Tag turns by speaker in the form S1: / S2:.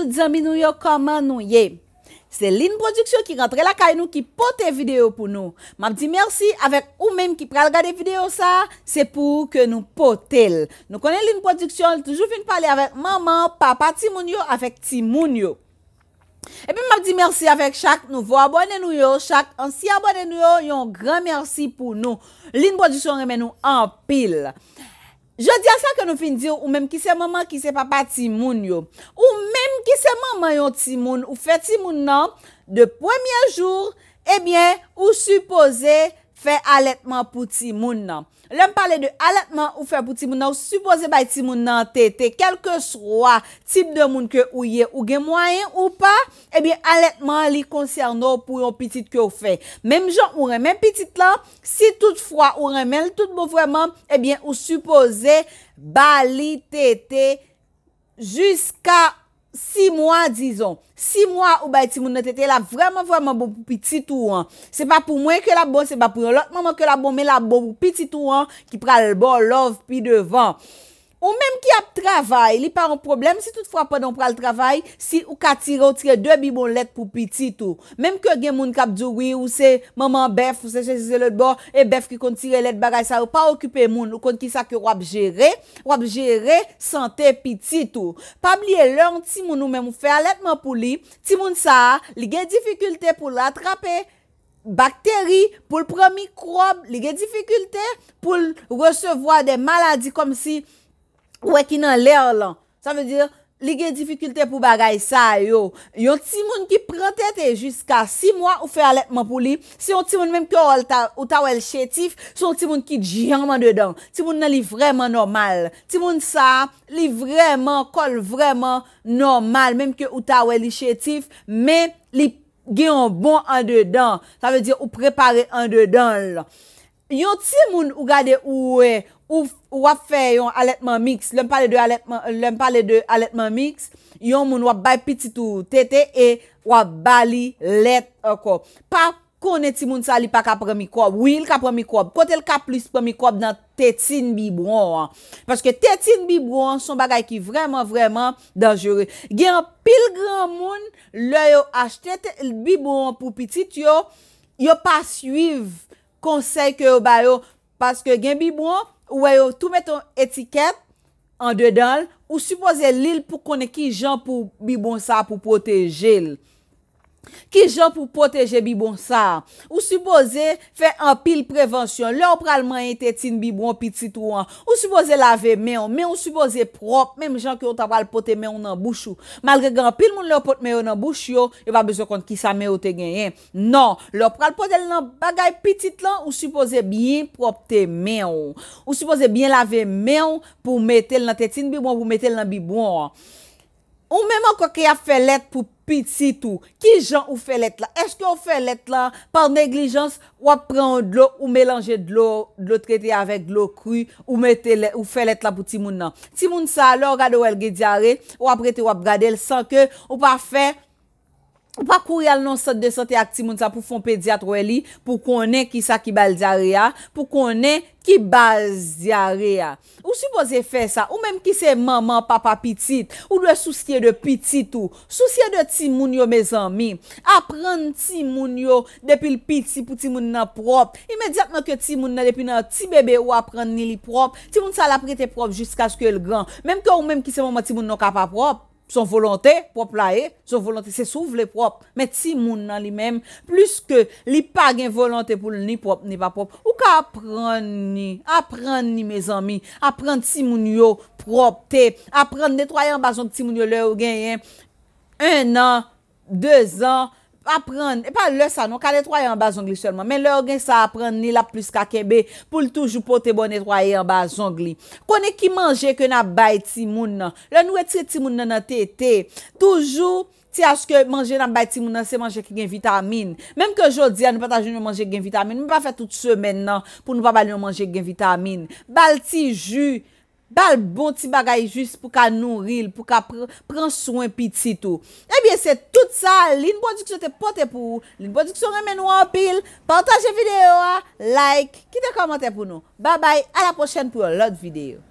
S1: ou dijan bin nou yo koman nou ye. Se lin produksyon ki rentre la kay nou ki pote video pou nou. Mab di mersi avek ou menm ki pral gade video sa se pou ke nou pote l. Nou konen lin produksyon l toujou fin pale avek maman, papa, ti moun yo, avek ti moun yo. E pi mab di mersi avek chak nou vo abone nou yo, chak ansi abone nou yo yon gran mersi pou nou. Lin produksyon reme nou an pil. Je di a sa ke nou fin di yo ou menm ki se maman, ki se papa, ti moun yo. Ou menm ki seman mayon ti moun ou fe ti moun nan, de pwemye jour, ebyen ou supose fe aletman pou ti moun nan. Lèm pale de aletman ou fe pou ti moun nan, ou supose bay ti moun nan tete, kelke swa tip de moun ke ouye ou genmwayen ou pa, ebyen aletman li konserno pou yon pitit ke ou fe. Mem jan ou remen pitit lan, si tout fwa ou remen l tout mou bon vweman, ebyen ou supose bali tete jiska Si mwa, dizon, si mwa ou ba iti moun nou tete la vreman vreman bon piti tou an. Se pa pou mwen ke la bon, se pa pou yon lot, mwen mwen ke la bon, men la bon piti tou an, ki pral bon love pi devan. Ou menm ki ap travay, li pa an problem, si tout fwa pa don pral travay, si ou ka tire ou tire 2 bi bon let pou piti tou. Menm ke gen moun kap djouwi ou se maman bef ou se se se se let bo, e bef ki kon tire let bagay sa ou pa okupe moun, ou kon ki sa ki wap jere, wap jere, sante piti tou. Pab li elon, ti moun ou menm ou fe aletman pou li, ti moun sa, li gen difikulte pou l atrape, bakteri pou l promikrob, li gen difikulte pou l resevoa de maladi kom si... Ouè ki nan lèr lan, sa vè dir li gen difficultè pou bagay sa yo. Yon timoun ki prentète jiska 6 mwa ou fè alèpman pou li, si yon timoun mèm kòl ou tawèl chétif, son timoun ki djiam an dedan. Timoun nan li vreman normal. Timoun sa, li vreman kol vreman normal, mèm ke ou tawèl chétif, mèm li gen bon an dedan. Sa vè dir ou prepare an dedan la. Yon ti moun ou gade ou e, ou wap fe yon aletman miks, lèm pale de aletman miks, yon moun wap bay pitit ou tete e, wap bali let akop. Pa kone ti moun sa li pa ka promikop, wil ka promikop, kote l ka plus promikop nan tetin bi brouan. Paske tetin bi brouan son bagay ki vreman vreman danjore. Gen pil gran moun, lè yo achete l bi brouan pou pitit yo, yo pa suyv nanjore. konsey ke yo bayo paske gen bi bon wè e yo tou meton etiket an dedan ou supose lil pou kone ki jan pou bi bon sa pou potejil. Ki jan pou poteje bi bon sa, ou supose fe an pil prevensyon, lè ou pral man yon tetin bi bon pitit ou an, ou supose lave men, men ou supose prop, menm jan ki yon tabal pote men ou nan bouchou, malre gen an pil moun lè ou pote men ou nan bouchou, yon va bezo kont ki sa men ou te genyen, nan, lè ou pral pose lè nan bagay pitit lan, ou supose bien propte men ou, ou supose bien lave men ou pou metel nan tetin bi bon, pou metel nan bi bon an. Ou mèman kwa ki a fè let pou piti tou? Ki jan ou fè let la? Eske ou fè let la? Par neglijans, wap pran ou dlo, ou mélange dlo, dlo treti avèk dlo kri, ou fè let la pou timoun nan. Timoun sa, lò wap gade wèl gediare, wap reti wap gade, l'san ke, ou pa fè... Ou pa kouye al non sote de sote ak ti moun sa pou fon pediatro e li pou konen ki sa ki bal diare ya, pou konen ki bal diare ya. Ou si boze fe sa, ou menm ki se maman papa pitit, ou dwe sou skye de pitit ou, sou skye de ti moun yo me zanmi, apren ti moun yo depil pitit pou ti moun nan prop, imediatman ke ti moun nan depil nan ti bebe ou apren ni li prop, ti moun sa la prete prop jiska skye l gran, menm ke ou menm ki se maman ti moun nan kapa prop. Son volante, pop la e, eh? son volante se souv le pop. Met ti moun nan li mem, plus ke li pa gen volante pou li ni pop, ni pa pop. Ou ka apren ni, apren ni, me zanmi, apren ti moun yo, pop te. Apren netwayan bazon ti moun yo le ou genyen, eh? un an, de zan, Aprende, e pa lè sa nou, ka letroye an bazongli selman, men lè gen sa aprende ni la plus kakebe pou l'toujou pote bon letroye an bazongli. Kone ki manje ke nan bay timoun nan, lè nou etre timoun nan nan tete, toujou ti aske manje nan bay timoun nan se manje ki gen vitamine. Menm ke jodi an nou pata joun nou manje gen vitamine, mwen pa fè tout semen nan pou nou pa balyon manje gen vitamine. Bal ti jou. Bal bon ti bagay jist pou ka nou ril, pou ka pran souen pi ti tou. Ebyen, eh se tout sa, lin bodi ki se te pote pou ou, lin bodi ki se remen ou an pil, partaje videyo, like, ki te komante pou nou. Ba bay, a la pochen pou ou lot videyo.